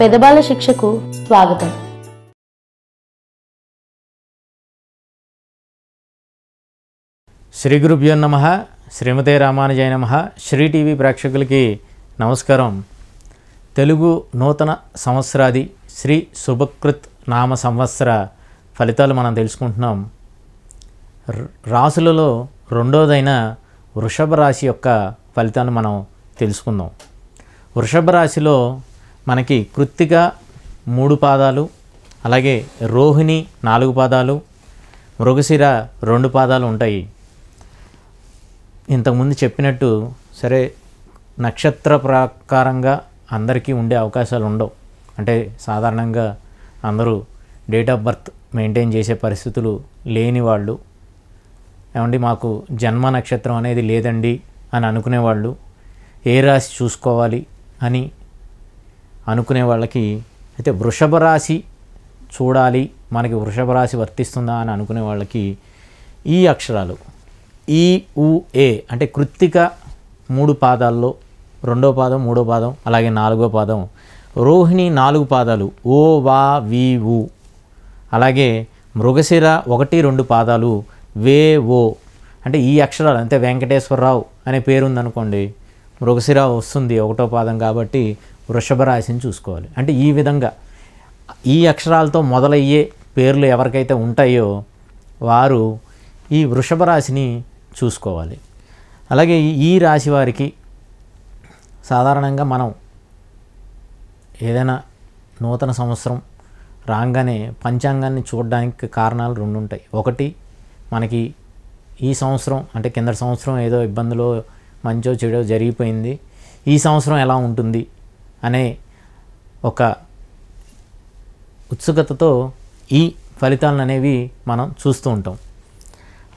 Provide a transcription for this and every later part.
పెదబాల శిక్షకు స్వాగతం శ్రీ గురుభ్యో నమ శ్రీమతే రామానుజయ నమ శ్రీ టీవీ ప్రేక్షకులకి నమస్కారం తెలుగు నూతన సంవత్సరాది శ్రీ శుభకృత్ నామ సంవత్సర ఫలితాలు మనం తెలుసుకుంటున్నాం రాసులలో రెండోదైన వృషభ రాశి యొక్క ఫలితాన్ని మనం తెలుసుకుందాం వృషభ రాశిలో మనకి కృత్తిక మూడు పాదాలు అలాగే రోహిణి నాలుగు పాదాలు మృగశిర రెండు పాదాలు ఉంటాయి ఇంతకుముందు చెప్పినట్టు సరే నక్షత్ర ప్రకారంగా అందరికీ ఉండే అవకాశాలు ఉండవు అంటే సాధారణంగా అందరూ డేట్ ఆఫ్ బర్త్ మెయింటైన్ చేసే పరిస్థితులు లేని వాళ్ళు ఏమండి మాకు జన్మ నక్షత్రం అనేది లేదండి అని అనుకునేవాళ్ళు ఏ రాశి చూసుకోవాలి అని అనుకునే వాళ్ళకి అయితే వృషభ రాశి చూడాలి మనకి వృషభ రాశి వర్తిస్తుందా అని అనుకునే వాళ్ళకి ఈ అక్షరాలు ఈ ఉ ఏ అంటే కృత్తిక మూడు పాదాల్లో రెండో పాదం మూడో పాదం అలాగే నాలుగో పాదం రోహిణి నాలుగు పాదాలు ఓ వా వి ఉ అలాగే మృగశిర ఒకటి రెండు పాదాలు వే ఓ అంటే ఈ అక్షరాలు అంతే వెంకటేశ్వరరావు అనే పేరుందనుకోండి మృగశిర వస్తుంది ఒకటో పాదం కాబట్టి వృషభ రాశిని చూసుకోవాలి అంటే ఈ విధంగా ఈ అక్షరాలతో మొదలయ్యే పేర్లు ఎవరికైతే ఉంటాయో వారు ఈ వృషభ రాశిని చూసుకోవాలి అలాగే ఈ రాశి వారికి సాధారణంగా మనం ఏదైనా నూతన సంవత్సరం రాగానే పంచాంగాన్ని చూడడానికి కారణాలు రెండు ఉంటాయి ఒకటి మనకి ఈ సంవత్సరం అంటే కింద సంవత్సరం ఏదో ఇబ్బందులో మంచో చెడో జరిగిపోయింది ఈ సంవత్సరం ఎలా ఉంటుంది అనే ఒక ఉత్సుకతతో ఈ ఫలితాలను అనేవి మనం చూస్తూ ఉంటాం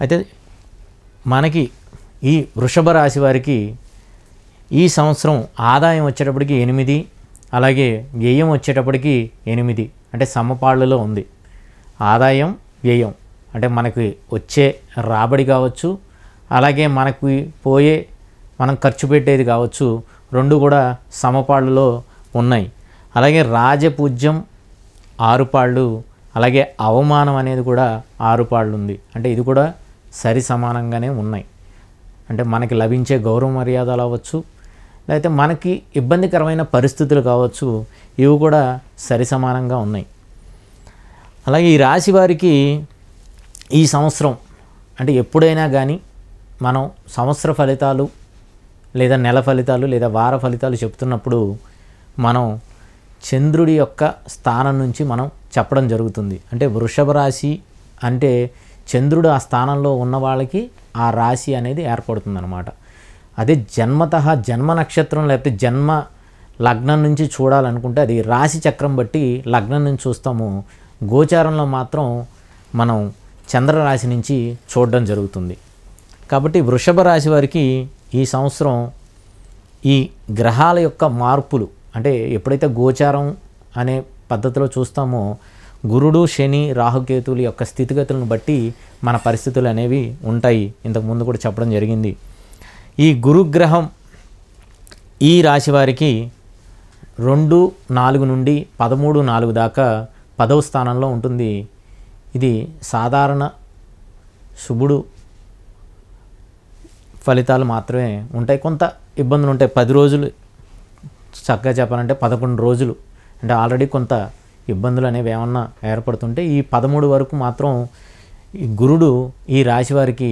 అయితే మనకి ఈ వృషభ రాశి వారికి ఈ సంవత్సరం ఆదాయం వచ్చేటప్పటికి ఎనిమిది అలాగే వ్యయం వచ్చేటప్పటికి ఎనిమిది అంటే సమపాళ్ళలో ఉంది ఆదాయం వ్యయం అంటే మనకి వచ్చే రాబడి కావచ్చు అలాగే మనకి పోయే మనం ఖర్చు పెట్టేది కావచ్చు రెండు కూడా సమపాళ్ళలో ఉన్నాయి అలాగే రాజపూజ్యం ఆరుపాళ్ళు అలాగే అవమానం అనేది కూడా ఆరుపాళ్ళు ఉంది అంటే ఇది కూడా సరి సమానంగానే ఉన్నాయి అంటే మనకి లభించే గౌరవ మర్యాదలు అవ్వచ్చు లేకపోతే మనకి ఇబ్బందికరమైన పరిస్థితులు కావచ్చు ఇవి కూడా సరి సమానంగా ఉన్నాయి అలాగే ఈ రాశి వారికి ఈ సంవత్సరం అంటే ఎప్పుడైనా కానీ మనం సంవత్సర ఫలితాలు లేదా నెల ఫలితాలు లేదా వార ఫలితాలు చెప్తున్నప్పుడు మనం చంద్రుడి యొక్క స్థానం నుంచి మనం చెప్పడం జరుగుతుంది అంటే వృషభ రాశి అంటే చంద్రుడు ఆ స్థానంలో ఉన్న వాళ్ళకి ఆ రాశి అనేది ఏర్పడుతుందన్నమాట అదే జన్మత జన్మ నక్షత్రం లేకపోతే జన్మ లగ్నం నుంచి చూడాలనుకుంటే అది రాశి చక్రం బట్టి లగ్నం నుంచి చూస్తాము గోచారంలో మాత్రం మనం చంద్రరాశి నుంచి చూడడం జరుగుతుంది కాబట్టి వృషభ రాశి వారికి ఈ సంవత్సరం ఈ గ్రహాల యొక్క మార్పులు అంటే ఎప్పుడైతే గోచారం అనే పద్ధతిలో చూస్తామో గురుడు శని రాహుకేతువుల యొక్క స్థితిగతులను బట్టి మన పరిస్థితులు అనేవి ఉంటాయి ఇంతకుముందు కూడా చెప్పడం జరిగింది ఈ గురుగ్రహం ఈ రాశి వారికి రెండు నాలుగు నుండి పదమూడు నాలుగు దాకా పదవ స్థానంలో ఉంటుంది ఇది సాధారణ శుభుడు ఫలితాలు మాత్రమే ఉంటాయి కొంత ఇబ్బందులు ఉంటాయి పది రోజులు చక్కగా చెప్పాలంటే పదకొండు రోజులు అంటే ఆల్రెడీ కొంత ఇబ్బందులు అనేవి ఏమన్నా ఏర్పడుతుంటే ఈ పదమూడు వరకు మాత్రం ఈ గురుడు ఈ రాశి వారికి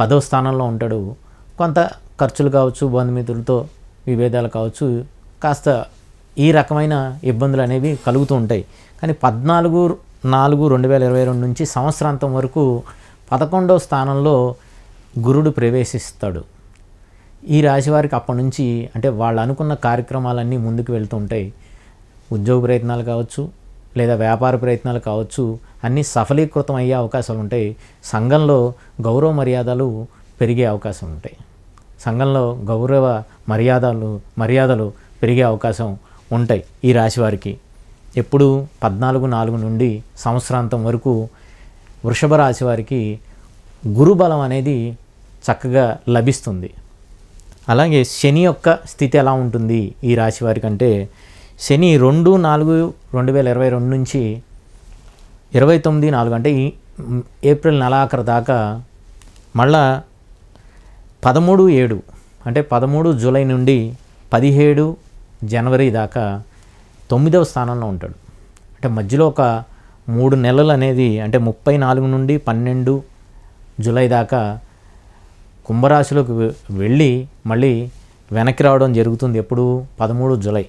పదవ స్థానంలో ఉంటాడు కొంత ఖర్చులు కావచ్చు బంధుమిత్రులతో విభేదాలు కావచ్చు కాస్త ఈ రకమైన ఇబ్బందులు అనేవి కలుగుతూ ఉంటాయి కానీ పద్నాలుగు నాలుగు రెండు వేల ఇరవై రెండు నుంచి సంవత్సరాంతం వరకు పదకొండవ స్థానంలో గురుడు ప్రవేశిస్తాడు ఈ రాశి వారికి అప్పటి నుంచి అంటే వాళ్ళు అనుకున్న కార్యక్రమాలన్నీ ముందుకు వెళ్తుంటాయి ఉద్యోగ ప్రయత్నాలు కావచ్చు లేదా వ్యాపార ప్రయత్నాలు కావచ్చు అన్నీ సఫలీకృతం అయ్యే అవకాశాలు ఉంటాయి సంఘంలో గౌరవ మర్యాదలు పెరిగే అవకాశం ఉంటాయి సంఘంలో గౌరవ మర్యాదలు మర్యాదలు పెరిగే అవకాశం ఉంటాయి ఈ రాశి వారికి ఎప్పుడు పద్నాలుగు నాలుగు నుండి సంవత్సరాంతం వరకు వృషభ రాశి వారికి గురుబలం అనేది చక్కగా లభిస్తుంది అలాగే శని యొక్క స్థితి ఎలా ఉంటుంది ఈ రాశి వారి కంటే శని రెండు నాలుగు రెండు వేల ఇరవై రెండు నుంచి ఇరవై తొమ్మిది నాలుగు అంటే ఈ ఏప్రిల్ నెలాఖరు దాకా మళ్ళా పదమూడు ఏడు అంటే పదమూడు జూలై నుండి పదిహేడు జనవరి దాకా తొమ్మిదవ స్థానంలో ఉంటాడు అంటే మధ్యలో ఒక మూడు నెలలు అనేది అంటే ముప్పై నాలుగు నుండి పన్నెండు జూలై దాకా కుంభరాశిలోకి వెళ్ళి మళ్ళీ వెనక్కి రావడం జరుగుతుంది ఎప్పుడు పదమూడు జూలై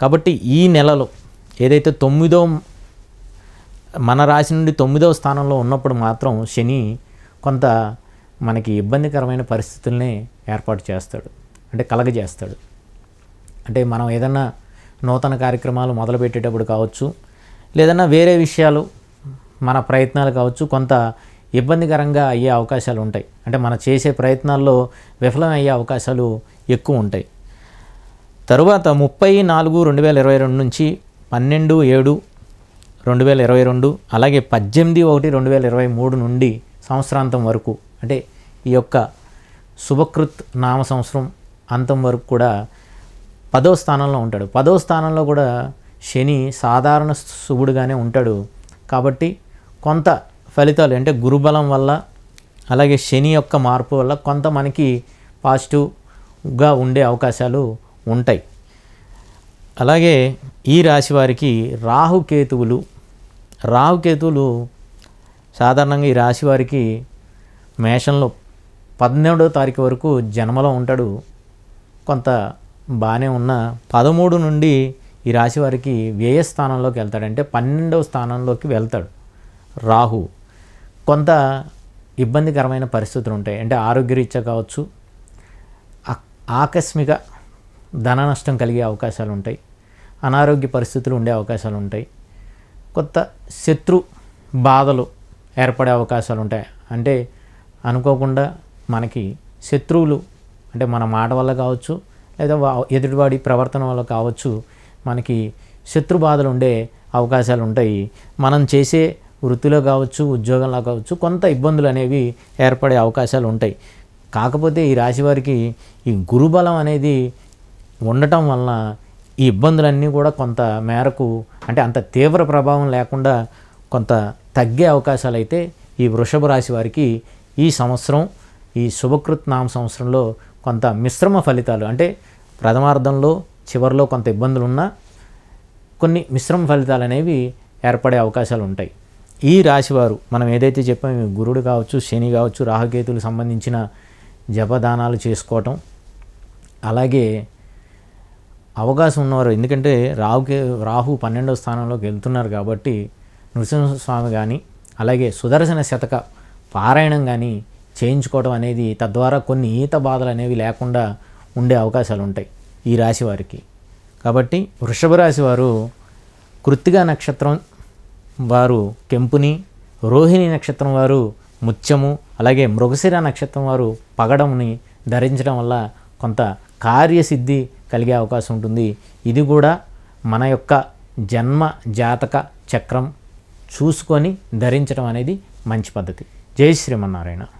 కాబట్టి ఈ నెలలో ఏదైతే తొమ్మిదో మన రాశి నుండి తొమ్మిదవ స్థానంలో ఉన్నప్పుడు మాత్రం శని కొంత మనకి ఇబ్బందికరమైన పరిస్థితులనే ఏర్పాటు చేస్తాడు అంటే కలగజేస్తాడు అంటే మనం ఏదన్నా నూతన కార్యక్రమాలు మొదలుపెట్టేటప్పుడు కావచ్చు లేదన్నా వేరే విషయాలు మన ప్రయత్నాలు కావచ్చు కొంత ఇబ్బందికరంగా అయ్యే అవకాశాలు ఉంటాయి అంటే మనం చేసే ప్రయత్నాల్లో విఫలం అయ్యే అవకాశాలు ఎక్కువ ఉంటాయి తరువాత ముప్పై నాలుగు రెండు వేల ఇరవై రెండు నుంచి పన్నెండు ఏడు రెండు వేల ఇరవై రెండు అలాగే పద్దెనిమిది ఒకటి రెండు వేల ఇరవై మూడు నుండి సంవత్సరాంతం వరకు అంటే ఈ యొక్క శుభకృత్ నామ సంవత్సరం అంతం వరకు కూడా పదో స్థానంలో ఉంటాడు పదో స్థానంలో కూడా శని సాధారణ శుభుడుగానే ఉంటాడు కాబట్టి కొంత ఫలితాలు అంటే గురుబలం వల్ల అలాగే శని యొక్క మార్పు వల్ల కొంత మనకి పాజిటివ్గా ఉండే అవకాశాలు ఉంటాయి అలాగే ఈ రాశి వారికి రాహుకేతువులు రాహుకేతువులు సాధారణంగా ఈ రాశి వారికి మేషంలో పద్నాలుడో తారీఖు వరకు జన్మలో ఉంటాడు కొంత బాగానే ఉన్న పదమూడు నుండి ఈ రాశి వారికి వ్యయ స్థానంలోకి వెళ్తాడు అంటే పన్నెండవ స్థానంలోకి వెళ్తాడు రాహు కొంత ఇబ్బందికరమైన పరిస్థితులు ఉంటాయి అంటే ఆరోగ్యరీత్యా కావచ్చు ఆకస్మిక ధన నష్టం కలిగే అవకాశాలు ఉంటాయి అనారోగ్య పరిస్థితులు ఉండే అవకాశాలు ఉంటాయి కొత్త శత్రు బాధలు ఏర్పడే అవకాశాలు ఉంటాయి అంటే అనుకోకుండా మనకి శత్రువులు అంటే మన మాట వల్ల కావచ్చు లేదా ఎదుటివాడి ప్రవర్తన వల్ల కావచ్చు మనకి శత్రు బాధలు ఉండే అవకాశాలు ఉంటాయి మనం చేసే వృత్తిలో కావచ్చు ఉద్యోగంలో కావచ్చు కొంత ఇబ్బందులు అనేవి ఏర్పడే అవకాశాలు ఉంటాయి కాకపోతే ఈ రాశి వారికి ఈ గురుబలం అనేది ఉండటం వలన ఈ ఇబ్బందులన్నీ కూడా కొంత మేరకు అంటే అంత తీవ్ర ప్రభావం లేకుండా కొంత తగ్గే అవకాశాలు అయితే ఈ వృషభ రాశి వారికి ఈ సంవత్సరం ఈ శుభకృత్ నామ సంవత్సరంలో కొంత మిశ్రమ ఫలితాలు అంటే ప్రథమార్థంలో చివరిలో కొంత ఇబ్బందులు ఉన్నా కొన్ని మిశ్రమ ఫలితాలు అనేవి ఏర్పడే అవకాశాలు ఉంటాయి ఈ రాశివారు మనం ఏదైతే చెప్పామో గురుడు కావచ్చు శని కావచ్చు రాహుకేతులు సంబంధించిన జపదానాలు చేసుకోవటం అలాగే అవకాశం ఉన్నవారు ఎందుకంటే రాహుకే రాహు పన్నెండవ స్థానంలోకి వెళ్తున్నారు కాబట్టి నృసింహస్వామి కానీ అలాగే సుదర్శన శతక పారాయణం కానీ చేయించుకోవడం అనేది తద్వారా కొన్ని ఈత బాధలు అనేవి లేకుండా ఉండే అవకాశాలు ఉంటాయి ఈ రాశి వారికి కాబట్టి వృషభ రాశి వారు కృత్తిగా నక్షత్రం వారు కెంపుని రోహిణి నక్షత్రం వారు ముత్యము అలాగే మృగశిర నక్షత్రం వారు పగడముని ధరించడం వల్ల కొంత కార్యసిద్ధి కలిగే అవకాశం ఉంటుంది ఇది కూడా మన యొక్క జన్మ జాతక చక్రం చూసుకొని ధరించడం అనేది మంచి పద్ధతి జై శ్రీమన్నారాయణ